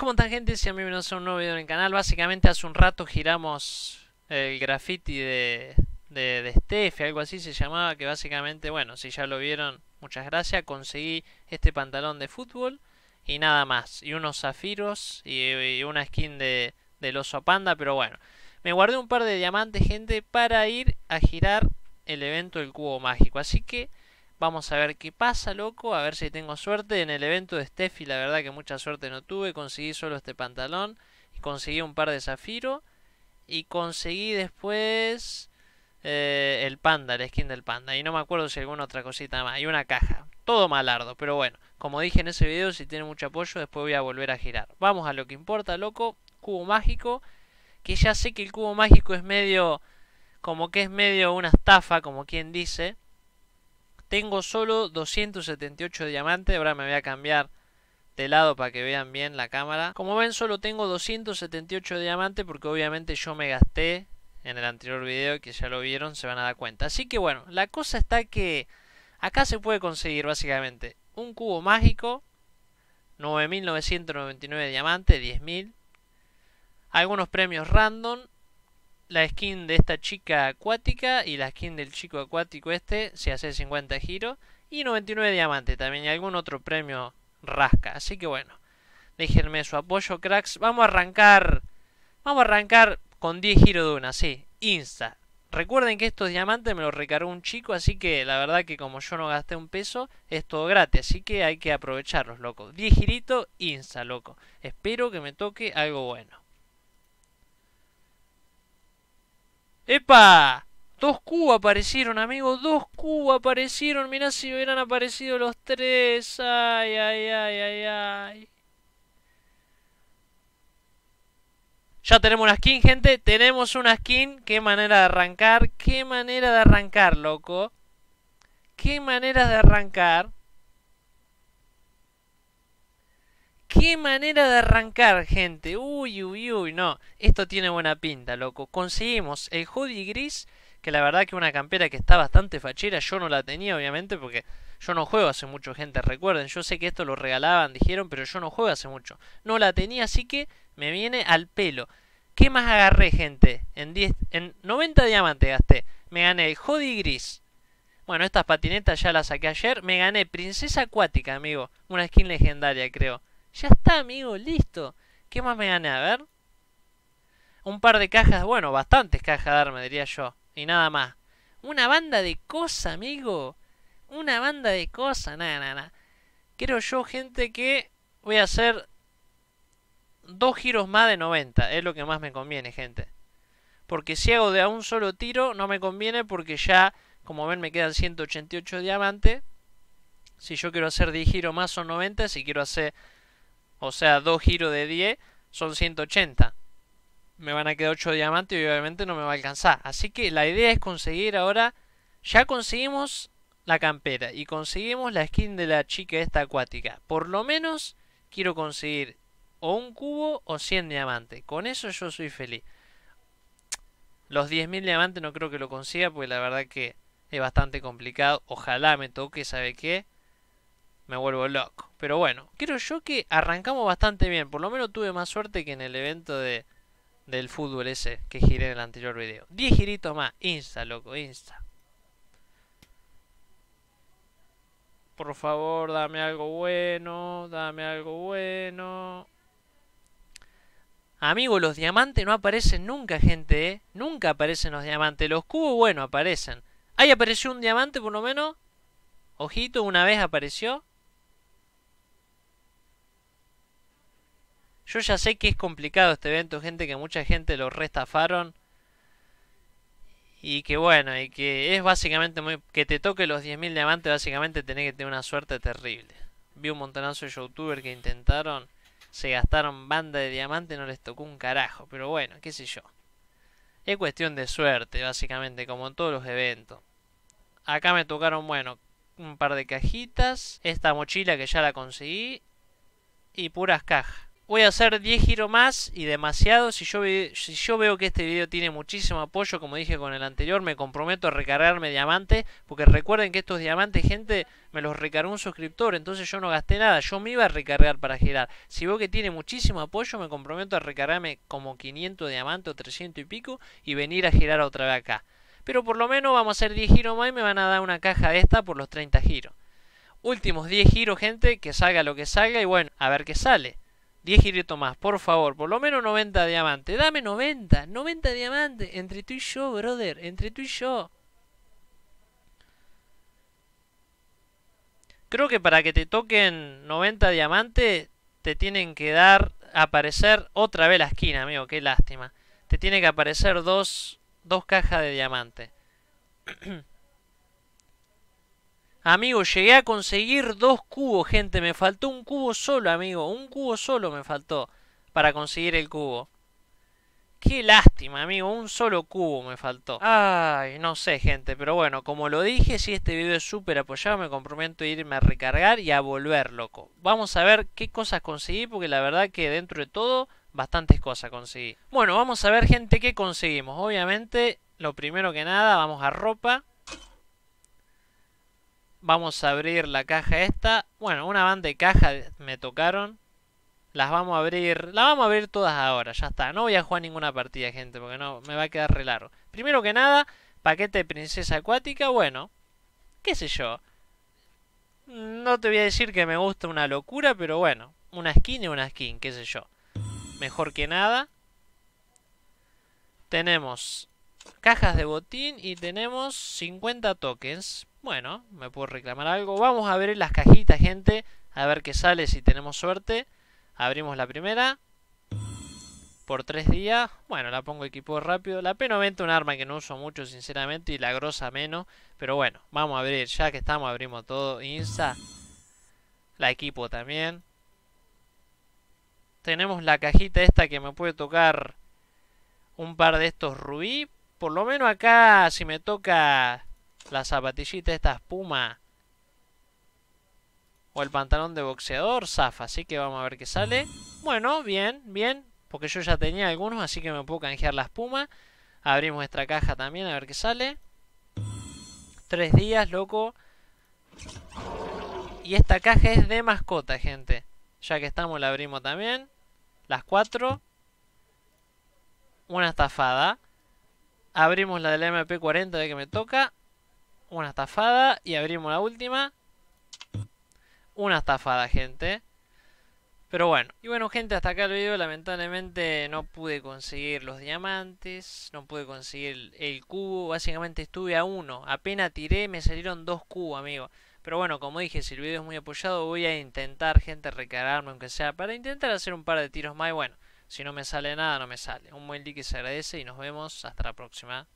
¿Cómo están gente? Sean bienvenidos a un nuevo video en el canal. Básicamente hace un rato giramos el graffiti de, de, algo así se llamaba, que básicamente, bueno, si ya lo vieron, muchas gracias. Conseguí este pantalón de fútbol y nada más. Y unos zafiros y, una skin de, del oso panda, pero bueno. Me guardé un par de diamantes, gente, para ir a girar el evento del cubo mágico. Así que Vamos a ver qué pasa, loco. A ver si tengo suerte. En el evento de Steffi, la verdad que mucha suerte no tuve. Conseguí solo este pantalón. Y conseguí un par de zafiro. Y conseguí después eh, el panda, la skin del panda. Y no me acuerdo si alguna otra cosita más. Hay una caja. Todo malardo. Pero bueno, como dije en ese video, si tiene mucho apoyo, después voy a volver a girar. Vamos a lo que importa, loco. Cubo mágico. Que ya sé que el cubo mágico es medio... Como que es medio una estafa, como quien dice tengo solo 278 diamantes. Ahora me voy a cambiar de lado para que vean bien la cámara. Como ven, solo tengo 278 diamantes porque obviamente yo me gasté en el anterior video que ya lo vieron, se van a dar cuenta. Así que bueno, la cosa está que acá se puede conseguir básicamente un cubo mágico, 9.999 diamantes, 10.000, algunos premios random la skin de esta chica acuática y la skin del chico acuático este, se hace 50 giros, y 99 diamantes también, y algún otro premio rasca. Así que bueno, déjenme su apoyo, cracks. Vamos a arrancar, vamos a arrancar con 10 giros de una, sí, insta. Recuerden que estos diamantes me los recargó un chico, así que la verdad que como yo no gasté un peso, es todo gratis, así que hay que aprovecharlos, loco. 10 giritos, insta, loco. Espero que me toque algo bueno. ¡Epa! Dos Q aparecieron, amigos, Dos Q aparecieron. Mirá si hubieran aparecido los tres. Ay, ay, ay, ay, ay. Ya tenemos una skin, gente. Tenemos una skin. Qué manera de arrancar. Qué manera de arrancar, loco. Qué manera de arrancar. Qué manera de arrancar, gente. Uy, uy, uy, no. Esto tiene buena pinta, loco. Conseguimos el hoodie gris, que la verdad que una campera que está bastante fachera. Yo no la tenía, obviamente, porque yo no juego hace mucho, gente. Recuerden, yo sé que esto lo regalaban, dijeron, pero yo no juego hace mucho. No la tenía, así que me viene al pelo. ¿Qué más agarré, gente? En, 10, en 90 diamantes gasté. Me gané el hoodie gris. Bueno, estas patinetas ya las saqué ayer. Me gané Princesa Acuática, amigo. Una skin legendaria, creo. Ya está, amigo, listo. ¿Qué más me gané? A ver. Un par de cajas, bueno, bastantes cajas de darme, diría yo. Y nada más. Una banda de cosas, amigo. Una banda de cosas. Nada, nada, nada. Quiero yo, gente, que voy a hacer dos giros más de 90. Es lo que más me conviene, gente. Porque si hago de a un solo tiro, no me conviene porque ya, como ven, me quedan 188 diamantes. Si yo quiero hacer 10 giros más son 90. Si quiero hacer o sea, dos giros de 10 son 180. Me van a quedar 8 diamantes y obviamente no me va a alcanzar. Así que la idea es conseguir ahora... Ya conseguimos la campera y conseguimos la skin de la chica esta acuática. Por lo menos quiero conseguir o un cubo o 100 diamantes. Con eso yo soy feliz. Los 10.000 diamantes no creo que lo consiga porque la verdad que es bastante complicado. Ojalá me toque, ¿sabe qué? me vuelvo loco. Pero bueno, creo yo que arrancamos bastante bien. Por lo menos tuve más suerte que en el evento de, del fútbol ese que giré en el anterior video. 10 giritos más. Insta, loco, insta. Por favor, dame algo bueno, dame algo bueno. Amigo, los diamantes no aparecen nunca, gente, eh. Nunca aparecen los diamantes. Los cubos, bueno, aparecen. Ahí apareció un diamante, por lo menos. Ojito, una vez apareció. Yo ya sé que es complicado este evento, gente, que mucha gente lo restafaron. Y que bueno, y que es básicamente muy... Que te toque los 10.000 diamantes, básicamente tenés que tener una suerte terrible. Vi un montonazo de youtubers que intentaron, se gastaron banda de diamantes, no les tocó un carajo. Pero bueno, qué sé yo. Es cuestión de suerte, básicamente, como en todos los eventos. Acá me tocaron, bueno, un par de cajitas, esta mochila que ya la conseguí y puras cajas voy a hacer 10 giros más y demasiado. Si yo, veo que este video tiene muchísimo apoyo, como dije con el anterior, me comprometo a recargarme diamantes. Porque recuerden que estos diamantes, gente, me los recargó un suscriptor. Entonces yo no gasté nada. Yo me iba a recargar para girar. Si veo que tiene muchísimo apoyo, me comprometo a recargarme como 500 diamantes o 300 y pico. Y venir a girar otra vez acá. Pero por lo menos vamos a hacer 10 giros más y me van a dar una caja de esta por los 30 giros últimos 10 giros, gente, que salga lo que salga y bueno, a ver qué sale. 10 giritos más, por favor, por lo menos 90 diamantes. Dame 90, 90 diamantes entre tú y yo, brother, entre tú y yo. Creo que para que te toquen 90 diamantes te tienen que dar aparecer otra vez la esquina, amigo, qué lástima. Te tiene que aparecer dos dos cajas de diamantes. Amigo, llegué a conseguir dos cubos, gente. Me faltó un cubo solo, amigo. Un cubo solo me faltó para conseguir el cubo. Qué lástima, amigo. Un solo cubo me faltó. Ay, no sé, gente. Pero bueno, como lo dije, si este video es súper apoyado, me comprometo a irme a recargar y a volver, loco. Vamos a ver qué cosas conseguí, porque la verdad que dentro de todo, bastantes cosas conseguí. Bueno, vamos a ver, gente, qué conseguimos. Obviamente, lo primero que nada, vamos a ropa. Vamos a abrir la caja esta. Bueno, una banda de caja me tocaron. Las vamos a abrir. Las vamos a abrir todas ahora, ya está. No voy a jugar ninguna partida, gente, porque no me va a quedar re Primero que nada, paquete de princesa acuática. Bueno, qué sé yo. No te voy a decir que me gusta una locura, pero bueno. Una skin y una skin, qué sé yo. Mejor que nada. Tenemos Cajas de botín y tenemos 50 tokens. Bueno, me puedo reclamar algo. Vamos a abrir las cajitas, gente. A ver qué sale si tenemos suerte. Abrimos la primera. Por tres días. Bueno, la pongo equipo rápido. La P90 un arma que no uso mucho, sinceramente. Y la grosa menos. Pero bueno, vamos a abrir. Ya que estamos, abrimos todo. INSA, La equipo también. Tenemos la cajita esta que me puede tocar un par de estos rubí. Por lo menos acá, si me toca la zapatillita esta espuma o el pantalón de boxeador, zafa. Así que vamos a ver qué sale. Bueno, bien, bien. Porque yo ya tenía algunos, así que me puedo canjear la espuma. Abrimos esta caja también, a ver qué sale. Tres días, loco. Y esta caja es de mascota, gente. Ya que estamos, la abrimos también. Las cuatro. Una estafada. Abrimos la del MP40 de que me toca. Una estafada. Y abrimos la última. Una estafada, gente. Pero bueno. Y bueno, gente, hasta acá el video. Lamentablemente no pude conseguir los diamantes. No pude conseguir el cubo. Básicamente estuve a uno. Apenas tiré, me salieron dos cubos, amigo. Pero bueno, como dije, si el video es muy apoyado, voy a intentar, gente, recargarme, aunque sea, para intentar hacer un par de tiros más. Y bueno, si no me sale nada, no me sale. Un buen like se agradece y nos vemos. Hasta la próxima.